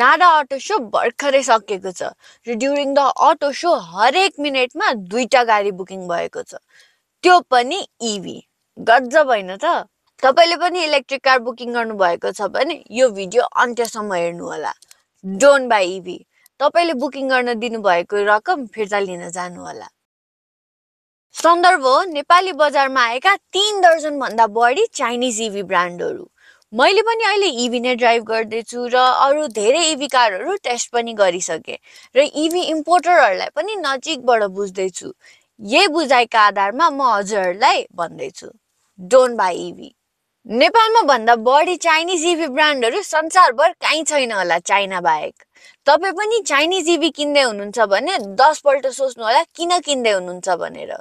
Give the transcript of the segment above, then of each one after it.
NADA auto so भर्खरै सकिएको छ र ड्युरिङ द अटो सो हरेक मिनटमा दुईवटा गाडी बुकिङ भएको छ त्यो पनि इभी e गजब होइन त तपाईँले पनि इलेक्ट्रिक कार बुकिङ गर्नुभएको छ भने यो भिडियो अन्त्यसम्म हेर्नुहोला डोन्ट बाई इभी तपाईँले बुकिङ गर्न दिनुभएको रकम फिर्ता लिन जानुहोला सन्दर्भ हो नेपाली बजारमा आएका तिन दर्जनभन्दा बढी चाइनिज इभी ब्रान्डहरू मैले पनि अहिले इभी e नै ड्राइभ गर्दैछु र अरू धेरै इभी e कारहरू टेस्ट पनि गरिसकेँ र इभी e इम्पोर्टरहरूलाई पनि नजिकबाट बुझ्दैछु यही बुझाइका आधारमा म हजुरहरूलाई भन्दैछु डोन्ट बाई इभी नेपालमा भन्दा बढी चाइनिज इभी ब्रान्डहरू संसारभर काहीँ छैन होला चाइना बाहेक तपाईँ पनि चाइनिज इभी किन्दै हुनुहुन्छ भने दसपल्ट सोच्नु होला किन किन्दै हुनुहुन्छ भनेर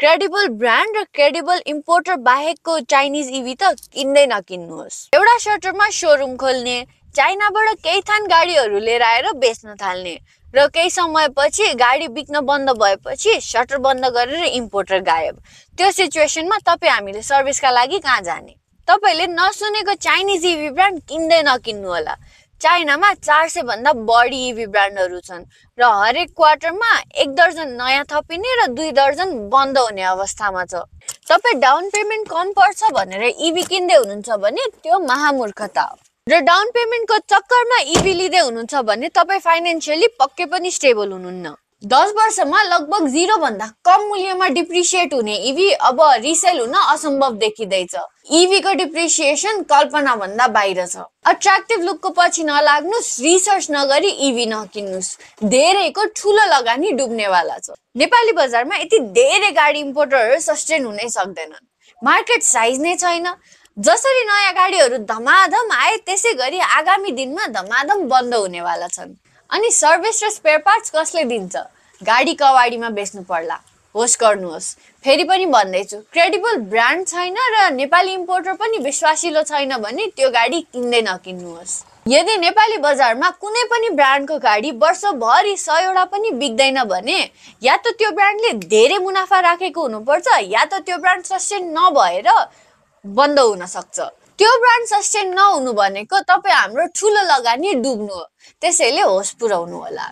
क्रेडिबल ब्रान्ड र क्रेडिबल इम्पोर्टर बाहेकको चाइनिज इभी e त किन्दै नकिन्नुहोस् एउटा सटरमा सोरुम खोल्ने चाइनाबाट केही थान गाडीहरू लिएर आएर बेच्न थाल्ने र केही समयपछि गाडी बिक्न बन्द भएपछि सटर बन्द गरेर इम्पोर्टर गायब त्यो सिचुएसनमा तपाईँ हामीले सर्भिसका लागि कहाँ जाने तपाईँले नसुनेको चाइनिज इभी ब्रान्ड किन्दै नकिन्नु होला चाइनामा चार सय भन्दा बढी इभी ब्रान्डहरू छन् र हरेक क्वार्टरमा एक दर्जन नयाँ थपिने र दुई दर्जन बन्द हुने अवस्थामा छ तपाईँ डाउन पेमेन्ट कम पर्छ भनेर इभी किन्दै हुनुहुन्छ भने त्यो महामूर्खता हो र डाउन पेमेन्टको चक्करमा इभी लिँदै हुनुहुन्छ भने तपाईँ फाइनेन्सियली पक्कै पनि स्टेबल हुनुहुन्न दस वर्षमा लगभग जिरो भन्दा कम मूल्यमा डिप्रिसिएट हुने इभी e अब रिसेल हुन असम्भव देखिँदैछ इभीको e डिप्रिसिएसन कल्पना भन्दा बाहिर छ अट्र्याक्टिभ लुकको पछि नलाग्नुहोस् रिसर्च नगरी इभी e नकिन्नुहोस् धेरैको ठुलो लगानी डुब्नेवाला छ नेपाली बजारमा यति धेरै गाडी इम्पोर्टरहरू सस्टेन हुनै सक्दैनन् मार्केट साइज नै छैन जसरी नयाँ गाडीहरू धमाधम आए त्यसै गरी आगामी दिनमा धमाधम बन्द हुनेवाला छन् अनि सर्भिस र स्पेयर पार्ट्स कसले दिन्छ गाडी कवाडीमा बेच्नु पर्ला होस् गर्नुहोस् फेरि पनि भन्दैछु क्रेडिबल ब्रान्ड छैन र नेपाली इम्पोर्टर पनि विश्वासिलो छैन भने त्यो गाडी किन्दै नकिन्नुहोस् यदि नेपाली बजारमा कुनै पनि ब्रान्डको गाडी वर्षभरि सयवटा पनि बिक्दैन भने या त त्यो ब्रान्डले धेरै मुनाफा राखेको हुनुपर्छ या त त्यो ब्रान्ड सस्टेन नभएर बन्द हुनसक्छ त्यो ब्रान्ड सस्टेन नहुनु भनेको तपाईँ हाम्रो ठुलो लगानी डुब्नु हो त्यसैले होस पुऱ्याउनु होला